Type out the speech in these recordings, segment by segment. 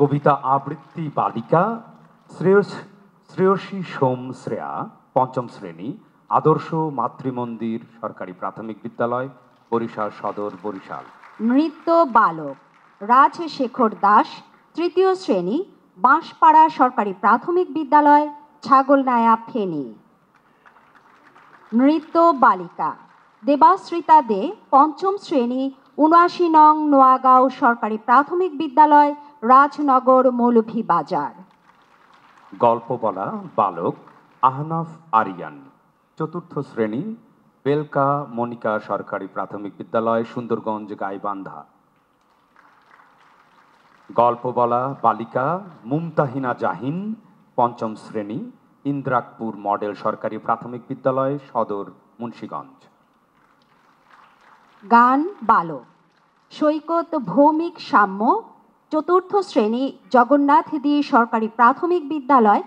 কবিতা আবৃত্তি বালিকা শ্রেয়স শ্রেয়সী সোম শ্রেয়া পঞ্চম শ্রেণী আদর্শ মাতৃমন্দির সরকারি প্রাথমিক বিদ্যালয় বরিশাল সদর বরিশাল নৃত্য বালক রাজ শেখর দাস তৃতীয় শ্রেণী বাঁশপাড়া সরকারি প্রাথমিক বিদ্যালয় ছাগলনায়া ফেনী নৃত্য বালিকা দেবাশ্রিতা দে পঞ্চম শ্রেণী উনআশি নং নোয়াগাঁও সরকারি প্রাথমিক বিদ্যালয় রাজনগর মৌলভী বাজার গল্প বলা বালক আহনাফ আরিয়ান চতুর্থ শ্রেণী বেলকা মনিকা সরকারি প্রাথমিক বিদ্যালয় সুন্দরগঞ্জ গাইবান্ধা গল্প বলা বালিকা মুমতাহিনা জাহিন পঞ্চম শ্রেণী ইন্দ্রাকপুর মডেল সরকারি প্রাথমিক বিদ্যালয় সদর মুন্সীগঞ্জ গান বালক সৈকত ভৌমিক সাম্য চতুর্থ শ্রেণী জগন্নাথ দি সরকারি প্রাথমিক বিদ্যালয়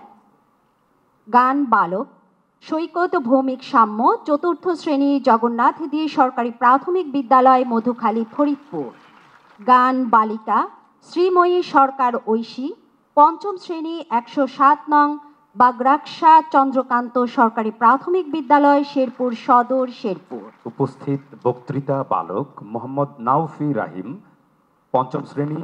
গান বালক সৈকত ভৌমিক সাম্য চতুর্থ শ্রেণী জগন্নাথ দি সরকারি প্রাথমিক বিদ্যালয় মধুখালী ফরিদপুর গান বালিকা শ্রীময়ী সরকার ঐশী পঞ্চম শ্রেণী একশো সাত নং বাগরাকসা চন্দ্রকান্ত সরকারি প্রাথমিক বিদ্যালয় শেরপুর সদর শেরপুর উপস্থিত বক্তৃতা বালক মোহাম্মদ নাউফি রাহিম পঞ্চম শ্রেণী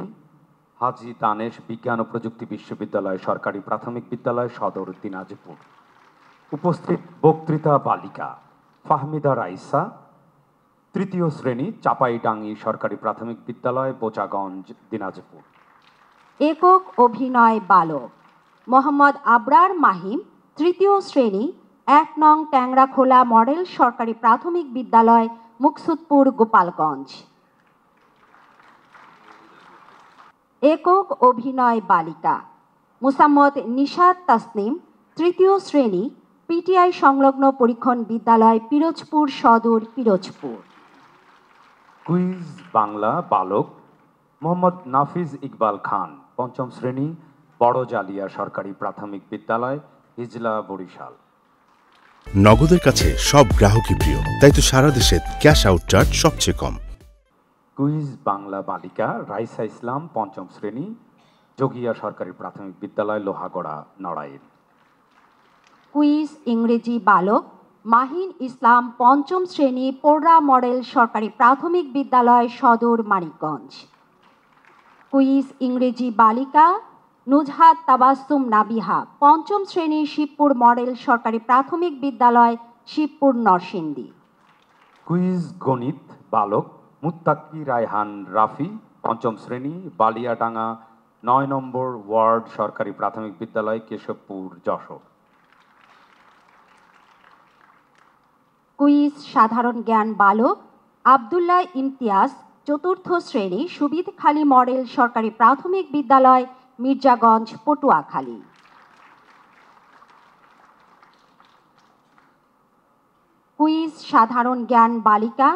হাজি দানেশ বিজ্ঞান ও প্রযুক্তি বিশ্ববিদ্যালয় সরকারি প্রাথমিক বিদ্যালয় সদর দিনাজপুর উপস্থিত বক্তৃতা বালিকা ফাহমিদা রাইসা তৃতীয় শ্রেণী চাপাইডাঙ্গি সরকারি প্রাথমিক বিদ্যালয় বোচাগঞ্জ দিনাজপুর একক অভিনয় বালক মোহাম্মদ আবরার মাহিম তৃতীয় শ্রেণী এক নং ট্যাংরাখোলা মডেল সরকারি প্রাথমিক বিদ্যালয় মুকসুদপুর গোপালগঞ্জ একক অভিনয় বালিকা মুসাম্মদ নিশাদ তাসনিম তৃতীয় শ্রেণী পিটিআই সংলগ্ন পরীক্ষণ বিদ্যালয় পিরোজপুর সদর পিরোজপুর কুইজ বাংলা বালক মোহাম্মদ নাফিজ ইকবাল খান পঞ্চম শ্রেণী বড় জালিয়া সরকারি প্রাথমিক বিদ্যালয় হিজলা বরিশাল নগদের কাছে সব গ্রাহকই প্রিয় তাই তো সারা দেশে ক্যাশ আউট চার্জ সবচেয়ে কম কুইজ বাংলা বালিকা রাইসা ইসলাম পঞ্চম শ্রেণী যোগিয়া সরকারি প্রাথমিক বিদ্যালয় লোহাগড়া নড়াইল কুইজ ইংরেজি বালক মাহিন ইসলাম পঞ্চম শ্রেণী পোড়া মডেল সরকারি প্রাথমিক বিদ্যালয় সদর মানিকগঞ্জ কুইজ ইংরেজি বালিকা নুজহাত তাবাসুম নাবিহা পঞ্চম শ্রেণী শিবপুর মডেল সরকারি প্রাথমিক বিদ্যালয় শিবপুর নরসিংদী কুইজ গণিত বালক মুত্তাকি রায়হান রাফি পঞ্চম শ্রেণী বালিয়াডাঙ্গা নয় নম্বর ওয়ার্ড সরকারি প্রাথমিক বিদ্যালয় কেশবপুর যশোর কুইজ সাধারণ জ্ঞান বালক আবদুল্লাহ ইমতিয়াজ চতুর্থ শ্রেণী খালি মডেল সরকারি প্রাথমিক বিদ্যালয় মির্জাগঞ্জ পটুয়াখালী কুইজ সাধারণ জ্ঞান বালিকা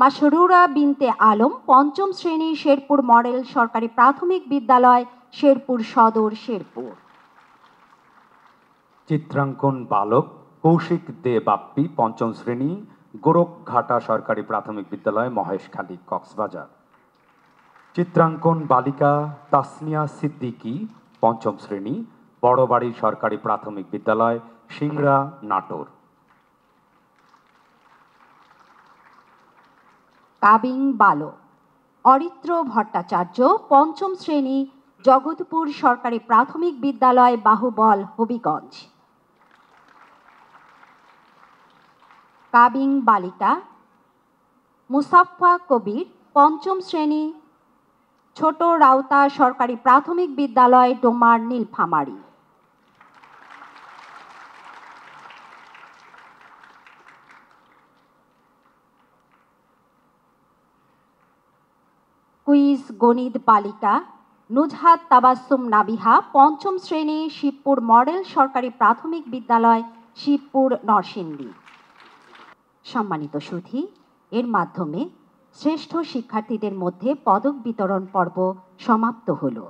মাসরুরা বিনতে আলম পঞ্চম শ্রেণী শেরপুর মডেল সরকারি প্রাথমিক বিদ্যালয় শেরপুর সদর শেরপুর চিত্রাঙ্কন বালক কৌশিক দে বাপ্পি পঞ্চম শ্রেণী গোরখঘাটা সরকারি প্রাথমিক বিদ্যালয় মহেশখালী কক্সবাজার চিত্রাঙ্কন বালিকা তাসনিয়া সিদ্দিকি পঞ্চম শ্রেণী বড়বাড়ি সরকারি প্রাথমিক বিদ্যালয় সিংড়া নাটোর কাবিং বালো অরিত্র ভট্টাচার্য পঞ্চম শ্রেণী জগৎপুর সরকারি প্রাথমিক বিদ্যালয় বাহুবল হবিগঞ্জ কাবিং বালিকা মুসাফা কবির পঞ্চম শ্রেণী ছোট রাউতা সরকারি প্রাথমিক বিদ্যালয় ডোমার নীলফামারী কুইজ গণিত বালিকা নুজহাত তাবাসুম নাবিহা পঞ্চম শ্রেণী শিবপুর মডেল সরকারি প্রাথমিক বিদ্যালয় শিবপুর নরসিংদী সম্মানিত সুধী এর মাধ্যমে শ্রেষ্ঠ শিক্ষার্থীদের মধ্যে পদক বিতরণ পর্ব সমাপ্ত হলো